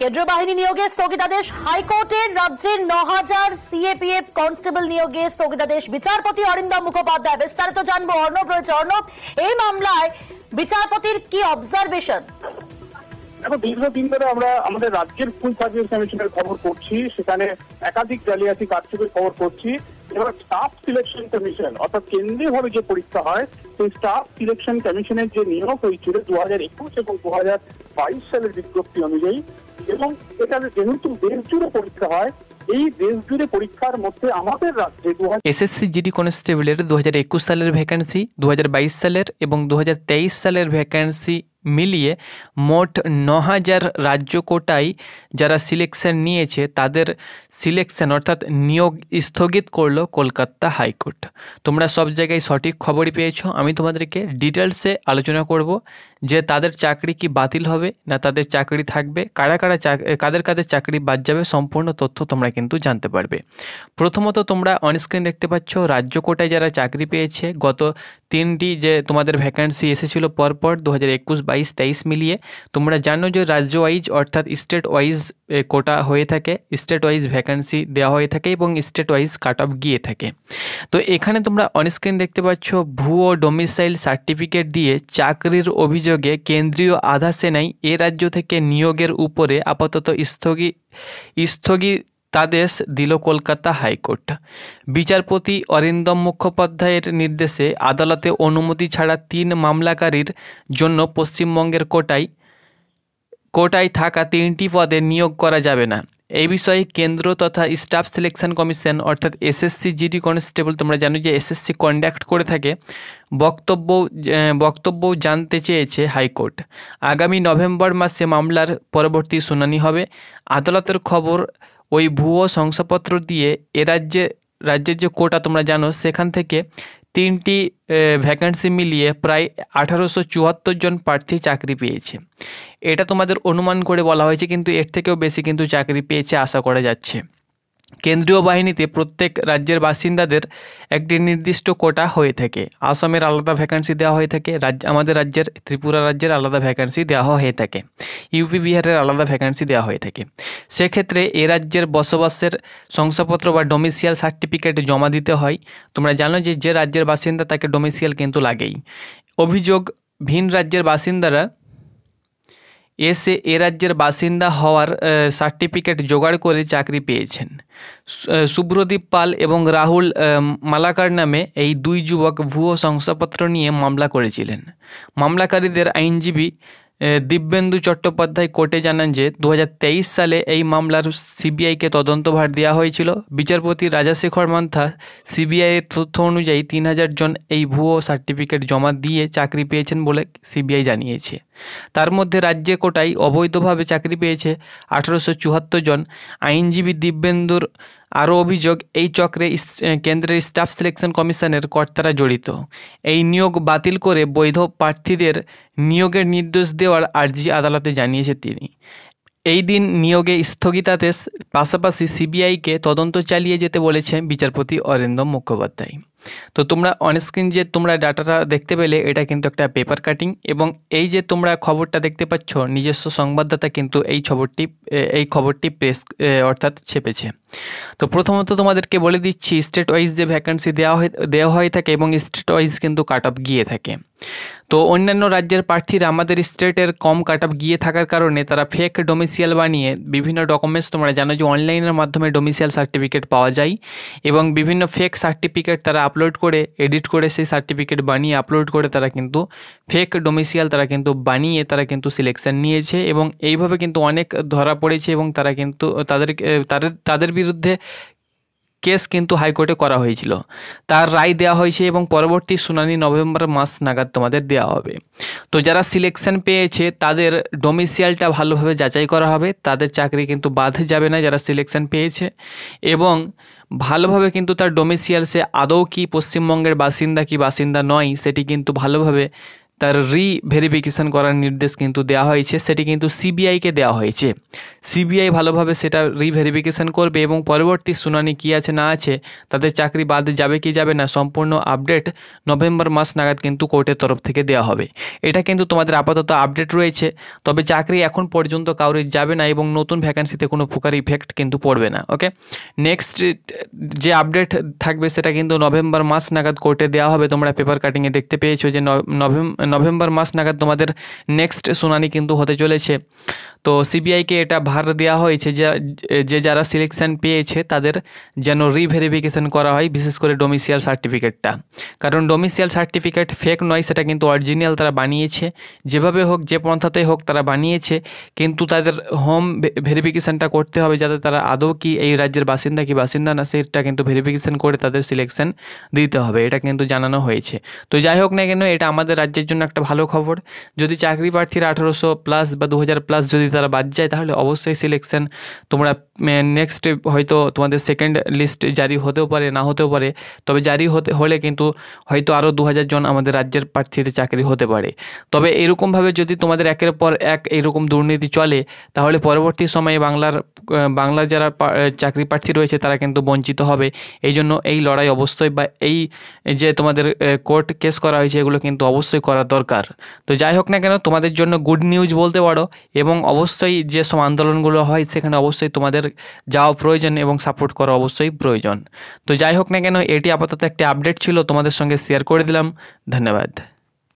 কেন্দ্রীয় বাহিনী নিয়োগে স্থগিতাদেশ হাইকোর্টের রাজ্যের ন হাজার সিএপিএফ কনস্টেবল নিয়োগে স্থগিতাদেশ বিচারপতি অরিন্দম মুখোপাধ্যায় বিস্তারিত জানবো অর্ণব রয়েছে অর্ণব এই মামলায় বিচারপতির কি অবজারভেশন দেখো দীর্ঘদিন ধরে আমরা আমাদের রাজ্যের ফুল সার্ভিস কমিশনের খবর করছি সেখানে একাধিক জালিয়াতি কারচুপির খবর করছি এবার স্টাফ সিলেকশন কমিশন অর্থাৎ কেন্দ্রীয়ভাবে যে পরীক্ষা হয় সেই স্টাফ সিলেকশন কমিশনের যে নিয়োগ হয়েছিল দু হাজার একুশ এবং দু হাজার বাইশ সালের বিজ্ঞপ্তি অনুযায়ী এবং এটা যেহেতু দেশ জুড়ে পরীক্ষা হয় এই দেশ জুড়ে পরীক্ষার মধ্যে আমাদের রাজ্যে এসএসসি জিডি কনস্টেবলের দু হাজার একুশ সালের ভ্যাকেন্সি দু হাজার বাইশ সালের এবং দু হাজার তেইশ সালের ভ্যাকেন্সি মিলিয়ে মোট ন হাজার রাজ্য কোটায় যারা সিলেকশন নিয়েছে তাদের সিলেকশন অর্থাৎ নিয়োগ স্থগিত করল কলকাতা হাইকোর্ট তোমরা সব জায়গায় সঠিক খবরই পেয়েছ আমি তোমাদেরকে ডিটেলসে আলোচনা করব যে তাদের চাকরি কি বাতিল হবে না তাদের চাকরি থাকবে কারা কারা কাদের কাদের চাকরি বাদ যাবে সম্পূর্ণ তথ্য তোমরা কিন্তু জানতে পারবে প্রথমত তোমরা অনস্ক্রিন দেখতে পাচ্ছ রাজ্য কোটায় যারা চাকরি পেয়েছে গত তিনটি যে তোমাদের ভ্যাকান্সি এসেছিল পরপর দু হাজার একুশ বাইশ তেইশ মিলিয়ে তোমরা জানো যে রাজ্য ওয়াইজ অর্থাৎ স্টেট ওয়াইজ কোটা হয়ে থাকে স্টেট ওয়াইজ ভ্যাকান্সি দেওয়া হয়ে থাকে এবং স্টেট ওয়াইজ কাট অফ গিয়ে থাকে তো এখানে তোমরা অনস্ক্রিন দেখতে পাচ্ছ ভুয়ো ডোমিসাইল সার্টিফিকেট দিয়ে চাকরির অভিযোগে কেন্দ্রীয় আধা সেনায় এ রাজ্য থেকে নিয়োগের উপরে আপাতত স্থগি স্থগি তাদেশ দিল কলকাতা হাইকোর্ট বিচারপতি অরিন্দম মুখোপাধ্যায়ের নির্দেশে আদালতে অনুমতি ছাড়া তিন মামলাকারীর জন্য পশ্চিমবঙ্গের কোটায় কোটায় থাকা তিনটি পদে নিয়োগ করা যাবে না এই বিষয়ে কেন্দ্র তথা স্টাফ সিলেকশন কমিশন অর্থাৎ এসএসসি জিডি কনস্টেবল তোমরা জানো যে এসএসসি কন্ডাক্ট করে থাকে বক্তব্য বক্তব্য জানতে চেয়েছে হাইকোর্ট আগামী নভেম্বর মাসে মামলার পরবর্তী শুনানি হবে আদালতের খবর ওই ভুয়ো শংসাপত্র দিয়ে এ রাজ্যে রাজ্যের যে কোটা তোমরা জানো সেখান থেকে তিনটি ভ্যাকান্সি মিলিয়ে প্রায় আঠারোশো চুয়াত্তর জন প্রার্থী চাকরি পেয়েছে এটা তোমাদের অনুমান করে বলা হয়েছে কিন্তু এর থেকেও বেশি কিন্তু চাকরি পেয়েছে আশা করা যাচ্ছে কেন্দ্রীয় বাহিনীতে প্রত্যেক রাজ্যের বাসিন্দাদের একটি নির্দিষ্ট কোটা হয়ে থাকে আসামের আলাদা ভ্যাকান্সি দেওয়া হয়ে থাকে রাজ্য আমাদের রাজ্যের ত্রিপুরা রাজ্যের আলাদা ভ্যাকান্সি দেওয়া হয়ে থাকে ইউপি বিহারের আলাদা ভ্যাকান্সি দেওয়া হয়ে থাকে সেক্ষেত্রে এ রাজ্যের বসবাসের শংসাপত্র বা ডোমিসিয়াল সার্টিফিকেট জমা দিতে হয় তোমরা জানো যে যে রাজ্যের বাসিন্দা তাকে ডোমিসিয়াল কিন্তু লাগেই অভিযোগ ভিন রাজ্যের বাসিন্দারা এসে এ রাজ্যের বাসিন্দা হওয়ার সার্টিফিকেট জোগাড় করে চাকরি পেয়েছেন সুব্রদীপ পাল এবং রাহুল মালাকার নামে এই দুই যুবক ভুয়ো শংসাপত্র নিয়ে মামলা করেছিলেন মামলাকারীদের আইনজীবী দিব্যেন্দু চট্টোপাধ্যায় কোর্টে জানান যে দু সালে এই মামলার সিবিআইকে তদন্তভার দেওয়া হয়েছিল বিচারপতি রাজাশেখর মান্থা সিবিআইয়ের তথ্য অনুযায়ী তিন জন এই ভুয়ো সার্টিফিকেট জমা দিয়ে চাকরি পেয়েছেন বলে সিবিআই জানিয়েছে তার মধ্যে রাজ্যে কোটায় অবৈধভাবে চাকরি পেয়েছে আঠারোশো জন আইনজীবী দিব্যেন্দুর আরও অভিযোগ এই চক্রে কেন্দ্রের স্টাফ সিলেকশন কমিশনের কর্তারা জড়িত এই নিয়োগ বাতিল করে বৈধ প্রার্থীদের নিয়োগের নির্দেশ দেওয়ার আর্জি আদালতে জানিয়েছে তিনি এই দিন নিয়োগে স্থগিতাদেশ পাশাপাশি সিবিআইকে তদন্ত চালিয়ে যেতে বলেছে বিচারপতি অরিন্দম মুখোপাধ্যায় তো তোমরা অনস্ক্রিন যে তোমরা ডাটাটা দেখতে পেলে এটা কিন্তু একটা পেপার কাটিং এবং এই যে তোমরা খবরটা দেখতে পাচ্ছ নিজস্ব সংবাদদাতা কিন্তু এই খবরটি এই খবরটি প্রেস অর্থাৎ ছেপেছে তো প্রথমত তোমাদেরকে বলে দিচ্ছি স্টেট ওয়াইজ যে ভ্যাকান্সি দেওয়া হয়ে দেওয়া হয়ে থাকে এবং স্টেট ওয়াইজ কিন্তু কাট অফ গিয়ে থাকে তো অন্যান্য রাজ্যের প্রার্থীরা আমাদের স্টেটের কম কাট গিয়ে থাকার কারণে তারা ফেক ডোমিসিয়াল বানিয়ে বিভিন্ন ডকুমেন্টস তোমরা জানো যে অনলাইনের মাধ্যমে ডোমিসিয়াল সার্টিফিকেট পাওয়া যায় এবং বিভিন্ন ফেক সার্টিফিকেট তারা আপলোড করে এডিট করে সেই সার্টিফিকেট বানিয়ে আপলোড করে তারা কিন্তু ফেক ডোমিসিয়াল তারা কিন্তু বানিয়ে তারা কিন্তু সিলেকশন নিয়েছে এবং এইভাবে কিন্তু অনেক ধরা পড়েছে এবং তারা কিন্তু তাদের তাদের বিরুদ্ধে কেস কিন্তু হাইকোর্টে করা হয়েছিল তার রায় দেওয়া হয়েছে এবং পরবর্তী শুনানি নভেম্বর মাস নাগাদ তোমাদের দেওয়া হবে তো যারা সিলেকশন পেয়েছে তাদের ডোমিসিয়ালটা ভালোভাবে যাচাই করা হবে তাদের চাকরি কিন্তু বাদ যাবে না যারা সিলেকশন পেয়েছে এবং ভালোভাবে কিন্তু তার ডোমিসিয়াল সে আদৌ কি পশ্চিমবঙ্গের বাসিন্দা কি বাসিন্দা নয় সেটি কিন্তু ভালোভাবে তার রি ভেরিফিকেশান করার নির্দেশ কিন্তু দেওয়া হয়েছে সেটি কিন্তু সিবিআইকে দেওয়া হয়েছে সিবিআই ভালোভাবে সেটা রি ভেরিফিকেশান করবে এবং পরবর্তী শুনানি কী আছে না আছে তাদের চাকরি বাদ যাবে কি যাবে না সম্পূর্ণ আপডেট নভেম্বর মাস নাগাদ কিন্তু কোর্টের তরফ থেকে দেওয়া হবে এটা কিন্তু তোমাদের আপাতত আপডেট রয়েছে তবে চাকরি এখন পর্যন্ত কাউরে যাবে না এবং নতুন ভ্যাকান্সিতে কোনো প্রকার ইফেক্ট কিন্তু পড়বে না ওকে নেক্সট যে আপডেট থাকবে সেটা কিন্তু নভেম্বর মাস নাগাদ কোর্টে দেওয়া হবে তোমরা পেপার কাটিংয়ে দেখতে পেয়েছো যে নভেম্বর নভেম্বর মাস নাগাদ তোমাদের নেক্সট শুনানি কিন্তু হতে চলেছে তো সিবিআইকে এটা ভার দেওয়া হয়েছে যে যারা সিলেকশান পেয়েছে তাদের যেন রিভেরিফিকেশান করা হয় বিশেষ করে ডোমিসিয়াল সার্টিফিকেটটা কারণ ডোমিসিয়াল সার্টিফিকেট ফেক নয় সেটা কিন্তু অরিজিনাল তারা বানিয়েছে যেভাবে হোক যে পন্থাতে হোক তারা বানিয়েছে কিন্তু তাদের হোম ভেরিফিকেশানটা করতে হবে যাতে তারা আদৌ কি এই রাজ্যের বাসিন্দা কি বাসিন্দা না সেটা কিন্তু ভেরিফিকেশান করে তাদের সিলেকশান দিতে হবে এটা কিন্তু জানানো হয়েছে তো যাই হোক না কেন এটা আমাদের রাজ্যের জন্য জন্য একটা ভালো খবর যদি চাকরি প্রার্থীরা আঠেরোশো প্লাস বা দু প্লাস যদি তারা বাদ যায় তাহলে অবশ্যই সিলেকশন তোমরা নেক্সট হয়তো তোমাদের সেকেন্ড লিস্ট জারি হতেও পারে না হতেও পারে তবে জারি হতে হলে কিন্তু হয়তো আরও দু জন আমাদের রাজ্যের প্রার্থীতে চাকরি হতে পারে তবে এরকমভাবে যদি তোমাদের একের পর এক এরকম দুর্নীতি চলে তাহলে পরবর্তী সময়ে বাংলার বাংলার যারা চাকরি প্রার্থী রয়েছে তারা কিন্তু বঞ্চিত হবে এই জন্য এই লড়াই অবশ্যই বা এই যে তোমাদের কোর্ট কেস করা হয়েছে এগুলো কিন্তু অবশ্যই করা দরকার তো যাই হোক না কেন তোমাদের জন্য গুড নিউজ বলতে পারো এবং অবশ্যই যেসব আন্দোলনগুলো হয় সেখানে অবশ্যই তোমাদের যাওয়া প্রয়োজন এবং সাপোর্ট করা অবশ্যই প্রয়োজন তো যাই হোক না কেন এটি আপাতত একটি আপডেট ছিল তোমাদের সঙ্গে শেয়ার করে দিলাম ধন্যবাদ